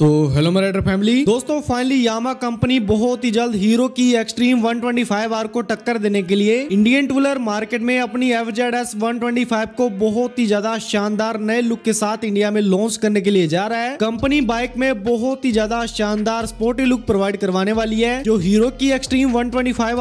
तो हेलो मराइडर फैमिली दोस्तों फाइनली यामा कंपनी बहुत ही जल्द हीरो की एक्सट्रीम 125 आर को टक्कर देने के लिए इंडियन टूलर मार्केट में अपनी एफ जेड एस वन को बहुत ही ज्यादा शानदार नए लुक के साथ इंडिया में लॉन्च करने के लिए जा रहा है कंपनी बाइक में बहुत ही ज्यादा शानदार स्पोर्टी लुक प्रोवाइड करवाने वाली है जो हीरो की एक्सट्रीम वन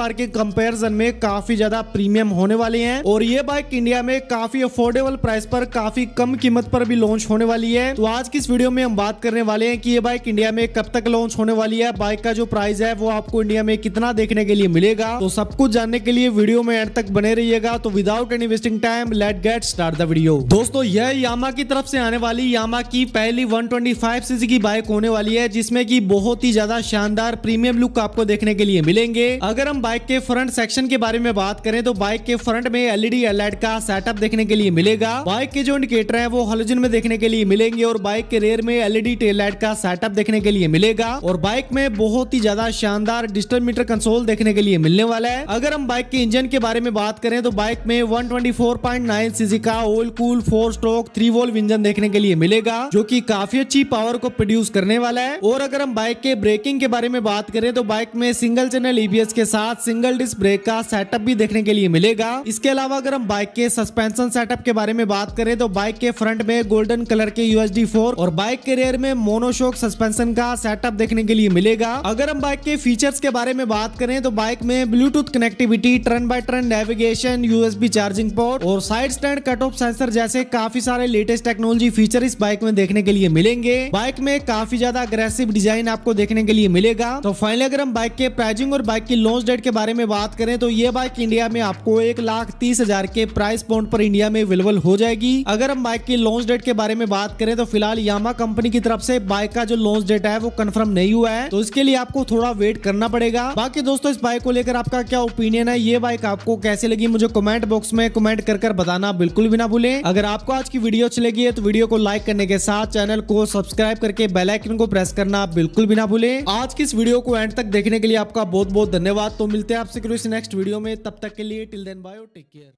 आर के कम्पेरिजन में काफी ज्यादा प्रीमियम होने वाले है और ये बाइक इंडिया में काफी अफोर्डेबल प्राइस पर काफी कम कीमत पर भी लॉन्च होने वाली है तो आज की इस वीडियो में हम बात करने वाले हैं कि ये बाइक इंडिया में कब तक लॉन्च होने वाली है बाइक का जो प्राइस है वो आपको इंडिया में कितना देखने के लिए मिलेगा तो सब कुछ जानने के लिए वीडियो में एंड तक बने रहिएगा तो without any wasting time let get start video दोस्तों यह यामा की तरफ से आने वाली यामा की पहली वन ट्वेंटी की बाइक होने वाली है जिसमे की बहुत ही ज्यादा शानदार प्रीमियम लुक आपको देखने के लिए मिलेंगे अगर हम बाइक के फ्रंट सेक्शन के बारे में बात करें तो बाइक के फ्रंट में एलईडी एलईड का सेटअप देखने के लिए मिलेगा बाइक के जो इंडिकेटर है वो हलोजन में देखने के लिए मिलेंगे और बाइक के रेयर में एलईडी टेल लाइट का सेटअप देखने के लिए मिलेगा और बाइक में बहुत ही ज्यादा शानदार डिजिटल मीटर कंसोल देखने के लिए मिलने वाला है अगर हम बाइक के इंजन के बारे में बात करें तो बाइक में वन ट्वेंटी का oil cool four stroke three valve engine देखने के लिए मिलेगा जो की काफी अच्छी पावर को प्रोड्यूस करने वाला है और अगर हम बाइक के ब्रेकिंग के बारे में बात करें तो बाइक में सिंगल चैनल ईबीएस के साथ सिंगल डिस्क ब्रेक का सेटअप भी देखने के लिए मिलेगा इसके अलावा अगर हम बाइक के सस्पेंशन सेटअप के बारे में बात करें तो बाइक के फ्रंट में गोल्डन कलर के यूएसडी फोर और बाइक के रेयर में मोनोशो चौक सस्पेंशन का सेटअप देखने के लिए मिलेगा अगर हम बाइक के फीचर्स के बारे में बात करें तो बाइक में Bluetooth connectivity turn by turn navigation USB charging port और side stand cut off sensor जैसे काफी सारे लेटेस्ट टेक्नोलॉजी फीचर इस बाइक में देखने के लिए मिलेंगे बाइक में काफी ज्यादा अग्रेसिव डिजाइन आपको देखने के लिए मिलेगा तो फाइनल अगर हम बाइक के प्राइजिंग और बाइक की लॉन्च डेट के बारे में बात करें तो ये बाइक इंडिया में आपको एक लाख तीस हजार के प्राइस पॉइंट पर इंडिया में अवेलेबल हो जाएगी अगर हम बाइक की लॉन्च डेट के बारे में बात करें तो फिलहाल यामा कंपनी की तरफ से बाइक का जो लॉन्च डेटा है वो कन्फर्म नहीं हुआ है तो इसके लिए आपको थोड़ा वेट करना पड़ेगा बाकी दोस्तों इस बाइक को लेकर आपका क्या ओपिनियन है ये बाइक आपको कैसे लगी मुझे कमेंट बॉक्स में कमेंट कर कर बताना बिल्कुल भी ना भूले अगर आपको आज की वीडियो अच्छी लगी है तो वीडियो को लाइक करने के साथ चैनल को सब्सक्राइब करके बेलाइकन को प्रेस करना बिल्कुल भी ना भूले आज की इस वीडियो को एंड तक देखने के लिए आपका बहुत बहुत धन्यवाद तो मिलते हैं आपसे नेक्स्ट वीडियो में तब तक के लिए till then bio tech care